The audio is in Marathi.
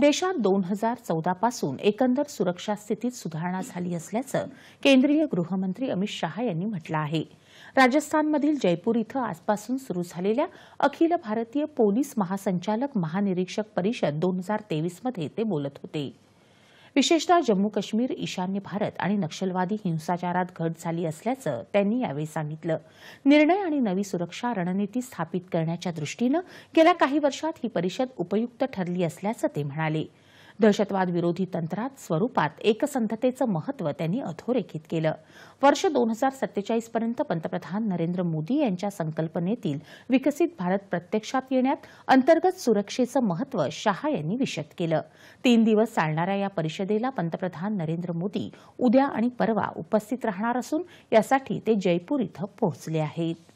देशात दोन हजार चौदापासून एकंदर सुरक्षा स्थितीत सुधारणा झाली असल्याचं केंद्रीय गृहमंत्री अमित शहा यांनी म्हटलं आहे राजस्थानमधील जयपूर इथं आजपासून सुरू झालेल्या अखिल भारतीय पोलीस महासंचालक महानिरीक्षक परिषद दोन हजार तेवीसमध्ये ते बोलत होते विशेषतः जम्मू काश्मीर ईशान्य भारत आणि नक्षलवादी हिंसाचारात घट झाली असल्याचं त्यांनी यावेळी सांगितलं निर्णय आणि नवी सुरक्षा रणनीती स्थापित करण्याच्या दृष्टीनं गेल्या काही वर्षात ही परिषद उपयुक्त ठरली असल्याचं ते म्हणाले दहशतवाद विरोधी तंत्रात स्वरूपात एकसंधतेचं महत्त्व त्यांनी अधोरेखित केलं वर्ष दोन हजार सत्तेचाळीसपर्यंत पंतप्रधान नरेंद्र मोदी यांच्या संकल्पनेतील विकसित भारत प्रत्यक्षात येण्यात अंतर्गत सुरक्षेचं महत्त्व शहा यांनी विशद केलं तीन दिवस चालणाऱ्या या परिषदेला पंतप्रधान नरेंद्र मोदी उद्या आणि परवा उपस्थित राहणार असून यासाठी ते जयपूर इथं पोहोचले आहेत